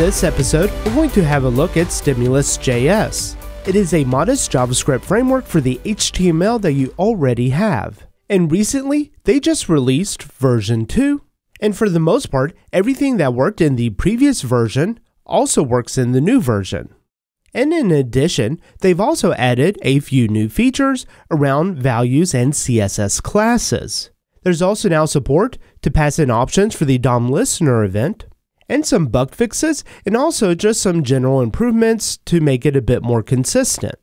this episode, we're going to have a look at Stimulus.js. It is a modest JavaScript framework for the HTML that you already have. And recently, they just released version 2. And for the most part, everything that worked in the previous version also works in the new version. And in addition, they've also added a few new features around values and CSS classes. There's also now support to pass in options for the DOM listener event, and some bug fixes, and also just some general improvements to make it a bit more consistent.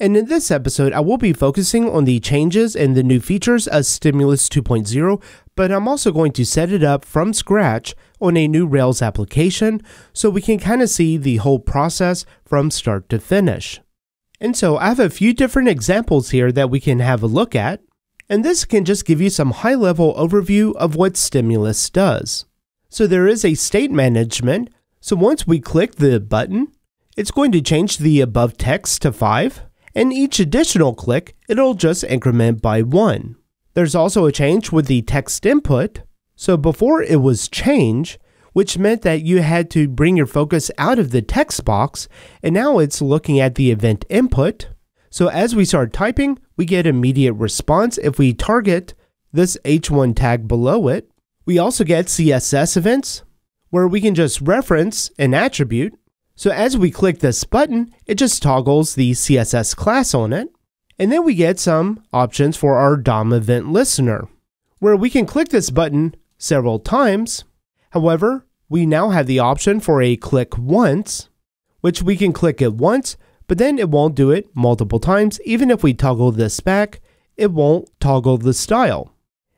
And in this episode, I will be focusing on the changes and the new features of Stimulus 2.0, but I'm also going to set it up from scratch on a new Rails application so we can kind of see the whole process from start to finish. And so I have a few different examples here that we can have a look at, and this can just give you some high level overview of what Stimulus does. So there is a state management. So once we click the button, it's going to change the above text to 5, and each additional click, it'll just increment by 1. There's also a change with the text input. So before it was change, which meant that you had to bring your focus out of the text box, and now it's looking at the event input. So as we start typing, we get immediate response if we target this H1 tag below it. We also get CSS events where we can just reference an attribute. So as we click this button, it just toggles the CSS class on it. And then we get some options for our DOM event listener, where we can click this button several times. However, we now have the option for a click once, which we can click it once, but then it won't do it multiple times. Even if we toggle this back, it won't toggle the style.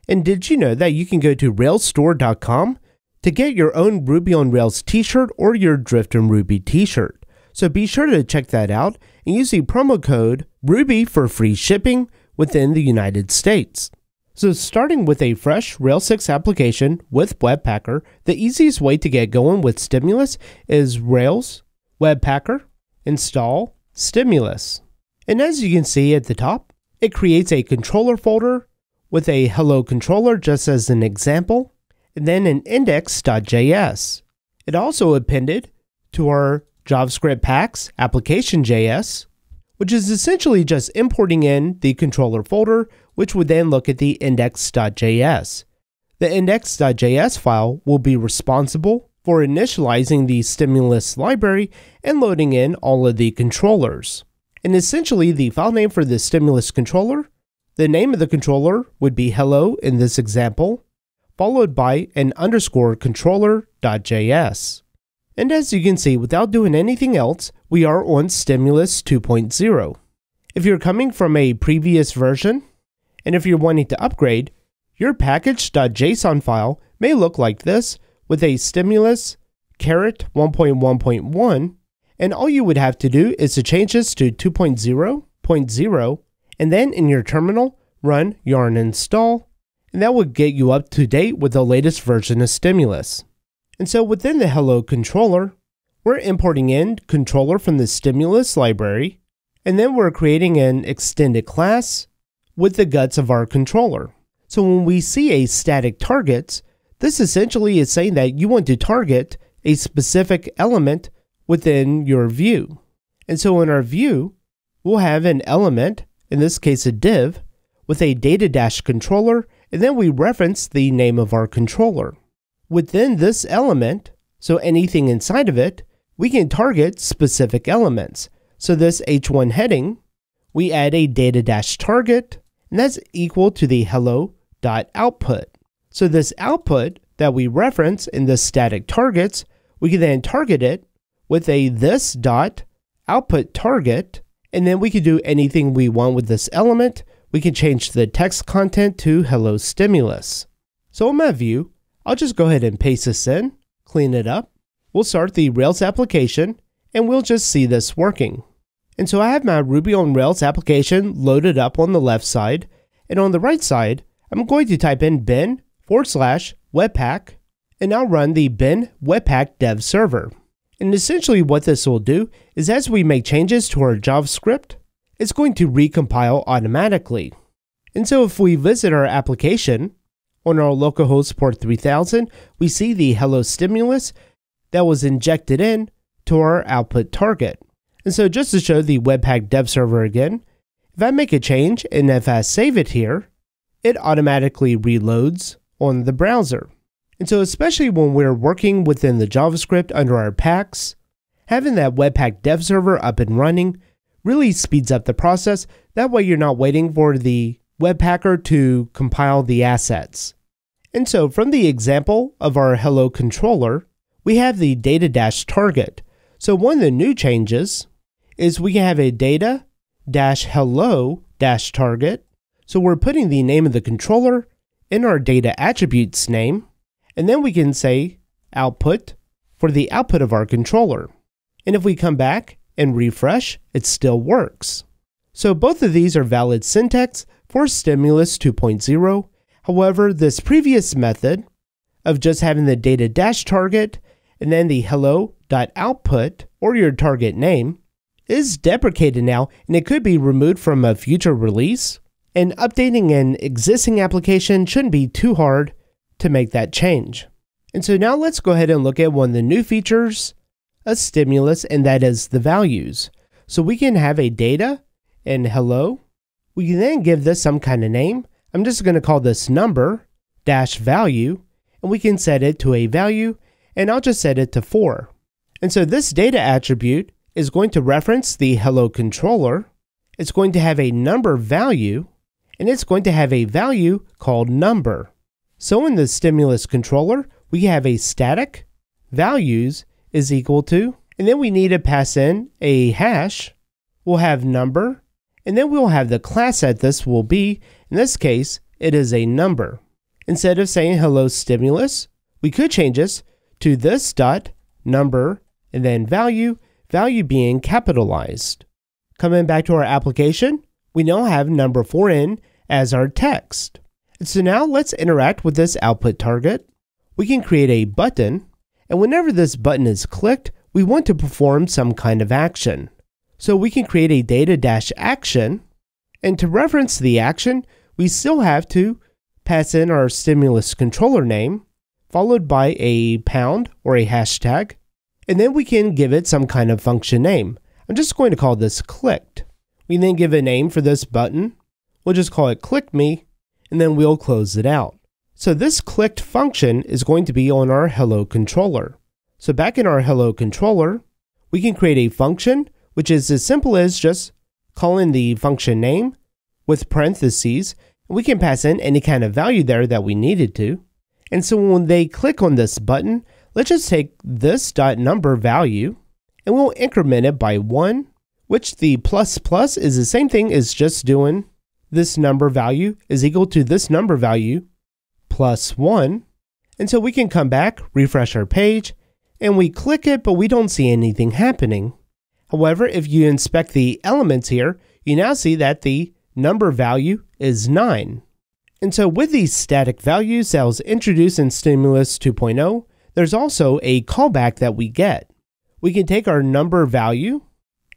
And did you know that you can go to railstore.com to get your own Ruby on Rails t shirt or your Drift and Ruby t shirt? So be sure to check that out and use the promo code RUBY for free shipping within the United States. So, starting with a fresh Rails 6 application with Webpacker, the easiest way to get going with Stimulus is Rails, Webpacker, install, Stimulus. And as you can see at the top, it creates a controller folder with a hello controller just as an example, and then an index.js. It also appended to our JavaScript packs application.js, which is essentially just importing in the controller folder, which would then look at the index.js. The index.js file will be responsible for initializing the stimulus library and loading in all of the controllers. And essentially, the file name for the stimulus controller the name of the controller would be hello in this example, followed by an underscore controller.js. And as you can see, without doing anything else, we are on Stimulus 2.0. If you're coming from a previous version, and if you're wanting to upgrade, your package.json file may look like this with a Stimulus caret 1.1.1, and all you would have to do is to change this to 2.0.0 and then in your terminal, run yarn install, and that will get you up to date with the latest version of Stimulus. And so within the Hello controller, we're importing in controller from the Stimulus library, and then we're creating an extended class with the guts of our controller. So when we see a static target, this essentially is saying that you want to target a specific element within your view. And so in our view, we'll have an element in this case a div, with a data dash controller, and then we reference the name of our controller. Within this element, so anything inside of it, we can target specific elements. So this h1 heading, we add a data dash target, and that's equal to the hello dot output. So this output that we reference in the static targets, we can then target it with a this dot output target and then we can do anything we want with this element. We can change the text content to hello stimulus. So in my view, I'll just go ahead and paste this in, clean it up. We'll start the Rails application and we'll just see this working. And so I have my Ruby on Rails application loaded up on the left side. And on the right side, I'm going to type in bin forward slash webpack and I'll run the bin webpack dev server. And essentially what this will do is as we make changes to our JavaScript, it's going to recompile automatically. And so if we visit our application, on our localhost port 3000, we see the hello stimulus that was injected in to our output target. And so just to show the Webpack dev server again, if I make a change and if I save it here, it automatically reloads on the browser. And so, especially when we're working within the JavaScript under our packs, having that Webpack dev server up and running really speeds up the process. That way, you're not waiting for the Webpacker to compile the assets. And so, from the example of our Hello controller, we have the data dash target. So, one of the new changes is we have a data dash hello dash target. So, we're putting the name of the controller in our data attributes name and then we can say output for the output of our controller. And if we come back and refresh, it still works. So both of these are valid syntax for Stimulus 2.0. However, this previous method of just having the data dash target and then the hello.output or your target name is deprecated now and it could be removed from a future release. And updating an existing application shouldn't be too hard to make that change. And so now let's go ahead and look at one of the new features a stimulus, and that is the values. So we can have a data and hello. We can then give this some kind of name. I'm just going to call this number dash value, and we can set it to a value, and I'll just set it to 4. And so this data attribute is going to reference the hello controller. It's going to have a number value, and it's going to have a value called number. So in the stimulus controller, we have a static values is equal to, and then we need to pass in a hash. We'll have number, and then we'll have the class that this will be. In this case, it is a number. Instead of saying hello stimulus, we could change this to this dot number and then value, value being capitalized. Coming back to our application, we now have number 4 in as our text. So now let's interact with this output target. We can create a button, and whenever this button is clicked, we want to perform some kind of action. So we can create a data-action, and to reference the action, we still have to pass in our stimulus controller name, followed by a pound or a hashtag, and then we can give it some kind of function name. I'm just going to call this clicked. We then give a name for this button. We'll just call it click me, and then we'll close it out. So this clicked function is going to be on our hello controller. So back in our hello controller, we can create a function, which is as simple as just calling the function name with parentheses. And we can pass in any kind of value there that we needed to. And so when they click on this button, let's just take this dot number value and we'll increment it by one, which the plus plus is the same thing as just doing this number value is equal to this number value plus 1. until we can come back, refresh our page, and we click it, but we don't see anything happening. However, if you inspect the elements here, you now see that the number value is 9. And so with these static values that was introduced in Stimulus 2.0, there's also a callback that we get. We can take our number value,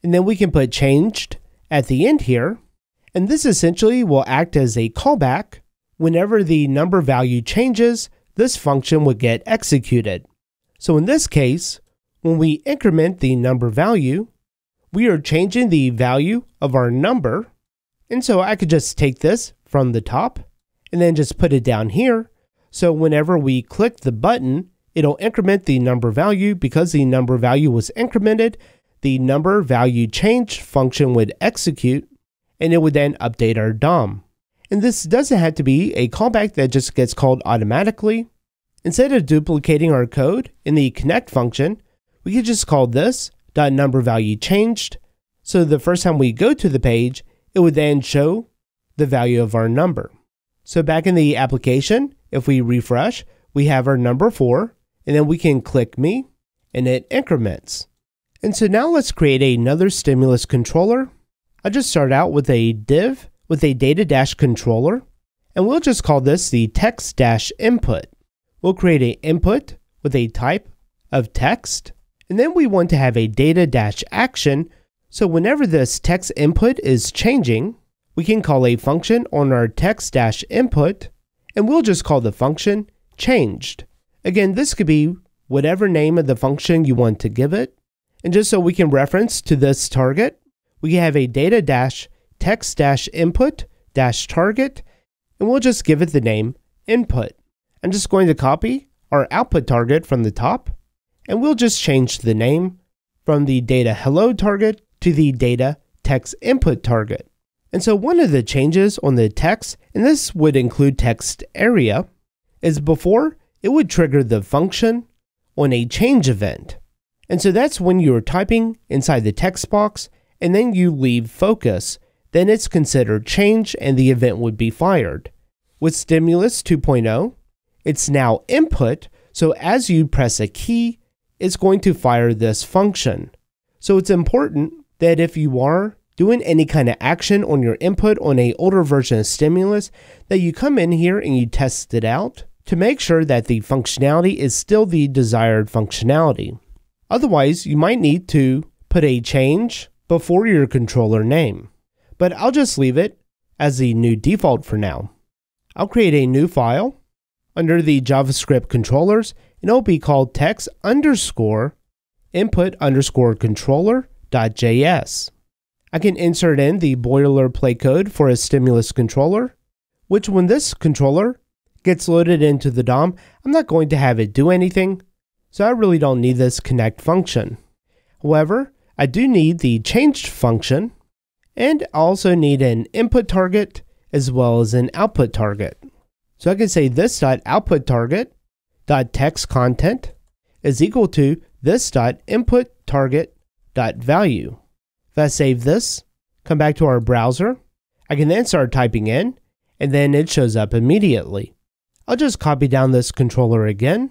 and then we can put changed at the end here, and this essentially will act as a callback. Whenever the number value changes, this function would get executed. So in this case, when we increment the number value, we are changing the value of our number. And so I could just take this from the top and then just put it down here. So whenever we click the button, it'll increment the number value because the number value was incremented, the number value change function would execute and it would then update our DOM. And this doesn't have to be a callback that just gets called automatically. Instead of duplicating our code in the connect function, we could just call this dot number value changed. So the first time we go to the page, it would then show the value of our number. So back in the application, if we refresh, we have our number four, and then we can click me and it increments. And so now let's create another stimulus controller I'll just start out with a div with a data-controller, and we'll just call this the text-input. We'll create an input with a type of text, and then we want to have a data-action, so whenever this text input is changing, we can call a function on our text-input, and we'll just call the function changed. Again, this could be whatever name of the function you want to give it, and just so we can reference to this target, we have a data dash text dash input dash target, and we'll just give it the name input. I'm just going to copy our output target from the top, and we'll just change the name from the data hello target to the data text input target. And so one of the changes on the text, and this would include text area, is before it would trigger the function on a change event. And so that's when you're typing inside the text box and then you leave focus, then it's considered change and the event would be fired. With Stimulus 2.0, it's now input, so as you press a key, it's going to fire this function. So it's important that if you are doing any kind of action on your input on a older version of Stimulus, that you come in here and you test it out to make sure that the functionality is still the desired functionality. Otherwise, you might need to put a change before your controller name, but I'll just leave it as the new default for now. I'll create a new file under the JavaScript controllers, and it'll be called text underscore input underscore controller dot js. I can insert in the boilerplate code for a stimulus controller, which when this controller gets loaded into the DOM, I'm not going to have it do anything, so I really don't need this connect function. However, I do need the changed function and also need an input target as well as an output target. So I can say this dot output target dot text content is equal to this dot input target dot value. If I save this, come back to our browser, I can then start typing in and then it shows up immediately. I'll just copy down this controller again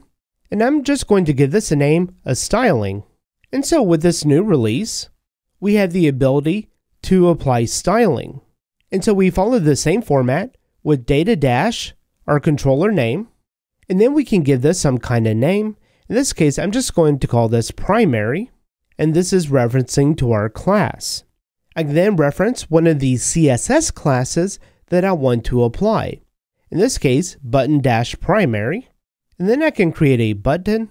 and I'm just going to give this a name, a styling. And so with this new release, we have the ability to apply styling. And so we follow the same format with data dash, our controller name, and then we can give this some kind of name. In this case, I'm just going to call this primary, and this is referencing to our class. I can then reference one of the CSS classes that I want to apply. In this case, button-primary. dash And then I can create a button.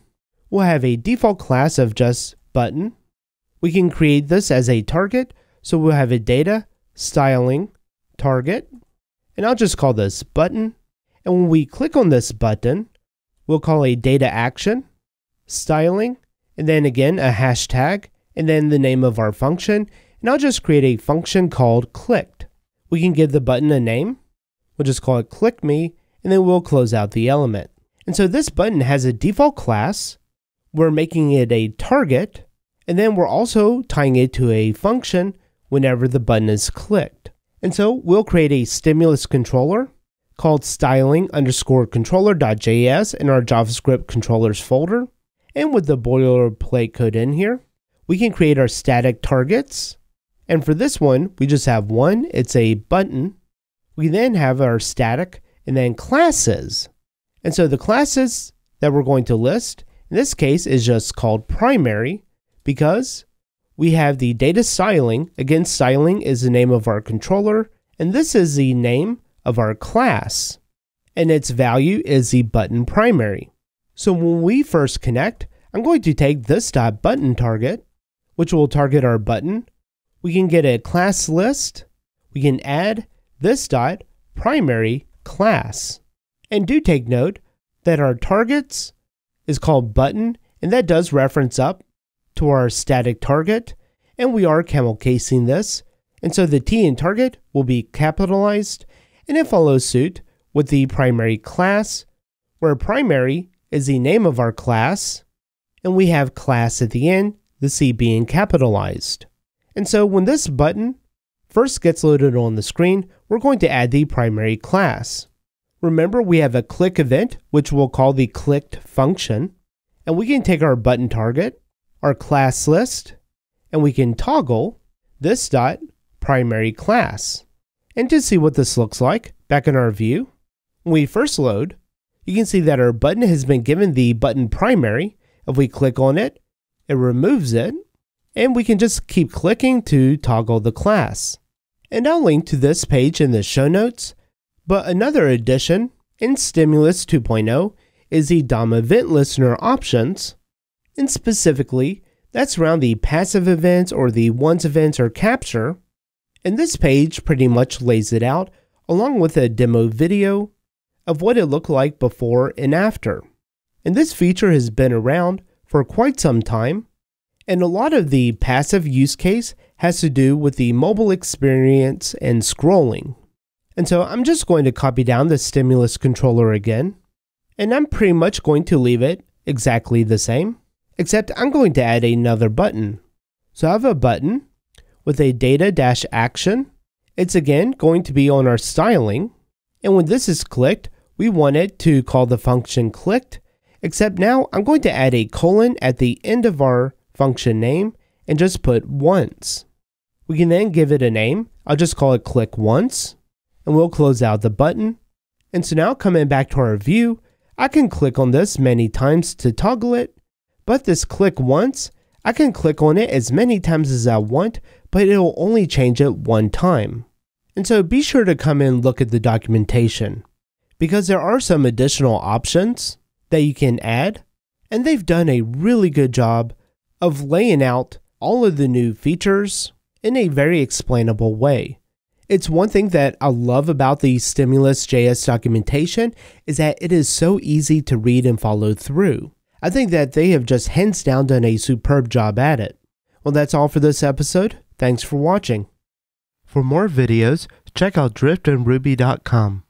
We'll have a default class of just button. We can create this as a target. So we'll have a data styling target. And I'll just call this button. And when we click on this button, we'll call a data action styling. And then again, a hashtag. And then the name of our function. And I'll just create a function called clicked. We can give the button a name. We'll just call it click me. And then we'll close out the element. And so this button has a default class we're making it a target, and then we're also tying it to a function whenever the button is clicked. And so we'll create a stimulus controller called styling underscore controller.js in our JavaScript controllers folder. And with the boilerplate code in here, we can create our static targets. And for this one, we just have one, it's a button. We then have our static and then classes. And so the classes that we're going to list in this case, it's just called primary because we have the data styling. Again, styling is the name of our controller, and this is the name of our class. And its value is the button primary. So when we first connect, I'm going to take this dot button target, which will target our button. We can get a class list. We can add this dot primary class. And do take note that our targets is called button, and that does reference up to our static target, and we are camel casing this. And so the T in target will be capitalized, and it follows suit with the primary class, where primary is the name of our class, and we have class at the end, the C being capitalized. And so when this button first gets loaded on the screen, we're going to add the primary class. Remember, we have a click event, which we'll call the clicked function. And we can take our button target, our class list, and we can toggle this dot primary class. And to see what this looks like, back in our view, when we first load, you can see that our button has been given the button primary. If we click on it, it removes it, and we can just keep clicking to toggle the class. And I'll link to this page in the show notes but another addition in Stimulus 2.0 is the DOM event listener options, and specifically, that's around the passive events or the once events or capture. And this page pretty much lays it out along with a demo video of what it looked like before and after. And this feature has been around for quite some time, and a lot of the passive use case has to do with the mobile experience and scrolling. And so I'm just going to copy down the stimulus controller again. And I'm pretty much going to leave it exactly the same, except I'm going to add another button. So I have a button with a data-action. It's again going to be on our styling. And when this is clicked, we want it to call the function clicked, except now I'm going to add a colon at the end of our function name and just put once. We can then give it a name. I'll just call it click once and we'll close out the button. And so now coming back to our view, I can click on this many times to toggle it, but this click once, I can click on it as many times as I want, but it'll only change it one time. And so be sure to come and look at the documentation, because there are some additional options that you can add, and they've done a really good job of laying out all of the new features in a very explainable way. It's one thing that I love about the Stimulus JS documentation is that it is so easy to read and follow through. I think that they have just hands down done a superb job at it. Well, that's all for this episode. Thanks for watching. For more videos, check out driftandruby.com.